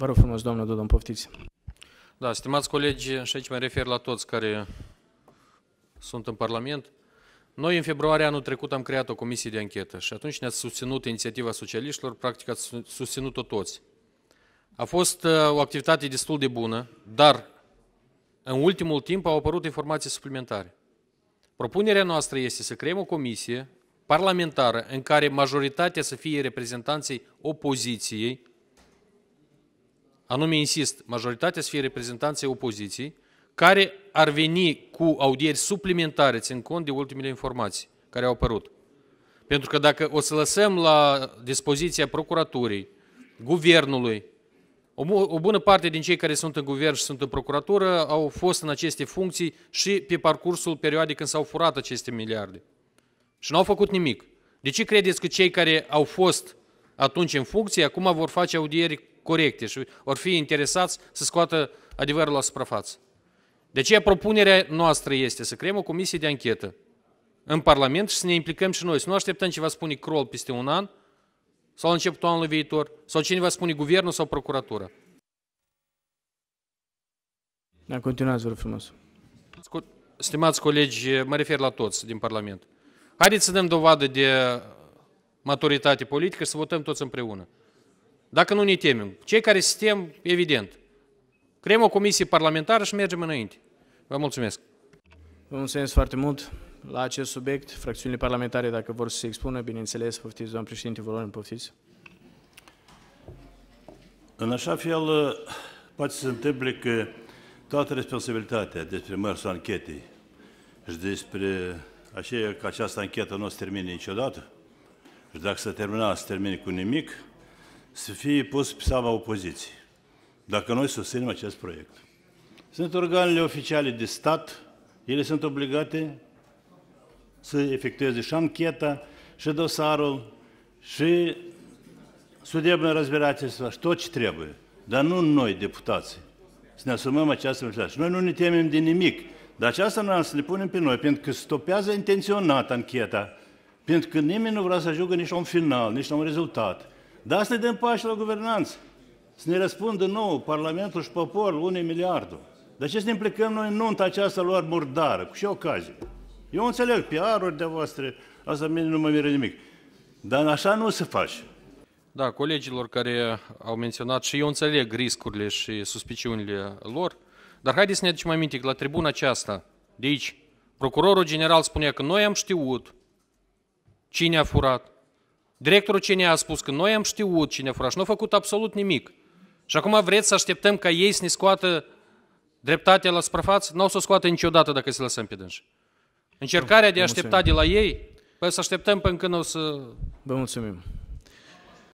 Vă rog frumos, doamnă Dodon, poftiți. Da, stimați colegi, și aici mă refer la toți care sunt în Parlament, noi în februarie anul trecut am creat o comisie de anchetă și atunci ne-ați susținut inițiativa socialiștilor, practic ați susținut-o toți. A fost uh, o activitate destul de bună, dar în ultimul timp au apărut informații suplimentare. Propunerea noastră este să creăm o comisie parlamentară în care majoritatea să fie reprezentanții opoziției, anume, insist, majoritatea să fie reprezentanții opoziției, care ar veni cu audieri suplimentare, țin cont de ultimele informații care au apărut. Pentru că dacă o să lăsăm la dispoziția procuraturii, guvernului, o, bună parte din cei care sunt în guvern și sunt în procuratură au fost în aceste funcții și pe parcursul perioadei când s-au furat aceste miliarde. Și n-au făcut nimic. De ce credeți că cei care au fost atunci în funcție, acum vor face audieri corecte și vor fi interesați să scoată adevărul la suprafață. De aceea propunerea noastră este să creăm o comisie de anchetă în Parlament și să ne implicăm și noi, să nu așteptăm ce va spune Crol peste un an sau la începutul anului viitor, sau cine va spune guvernul sau procuratura. Da, continuați, vă rog frumos. Stimați colegi, mă refer la toți din Parlament. Haideți să dăm dovadă de maturitate politică și să votăm toți împreună. Dacă nu ne temem. Cei care suntem, evident. Creăm o comisie parlamentară și mergem înainte. Vă mulțumesc. Vă mulțumesc foarte mult. La acest subiect, fracțiunile parlamentare, dacă vor să se expună, bineînțeles, poftiți, doamnă președinte rog, poftiți. În așa fel, poate să se întâmple că toată responsabilitatea despre mărsul anchetei și despre așa că această anchetă nu se termine niciodată și dacă se termina, se termine cu nimic, să fie pus pe seama opoziției, dacă noi susținem acest proiect. Sunt organele oficiale de stat, ele sunt obligate să efectueze și ancheta, și dosarul, și судебное разбирательство, tot ce trebuie. Dar nu noi, deputații, să ne asumăm această responsabilitate. Noi nu ne temem de nimic, dar aceasta noi să ne punem pe noi, pentru că stopează intenționat ancheta, pentru că nimeni nu vrea să ajungă nici la un final, nici la un rezultat. Dar să ne dăm pași la guvernanță. Să ne răspundă nou Parlamentul și poporul unii miliardul. De ce să ne implicăm noi în nunta aceasta lor murdară? Cu ce ocazie? Eu înțeleg PR-uri de voastre, asta mine nu mă mire nimic. Dar așa nu se face. Da, colegilor care au menționat și eu înțeleg riscurile și suspiciunile lor, dar haideți să ne aducem aminte că la tribuna aceasta, de aici, procurorul general spunea că noi am știut cine a furat, Directorul CNA a spus că noi am știut cine a furat și nu a făcut absolut nimic. Și acum vreți să așteptăm ca ei să ne scoată dreptatea la suprafață? Nu o să o scoată niciodată dacă se lăsăm pe dânși. Încercarea de a aștepta de la ei, păi să așteptăm până când o să... Vă mulțumim.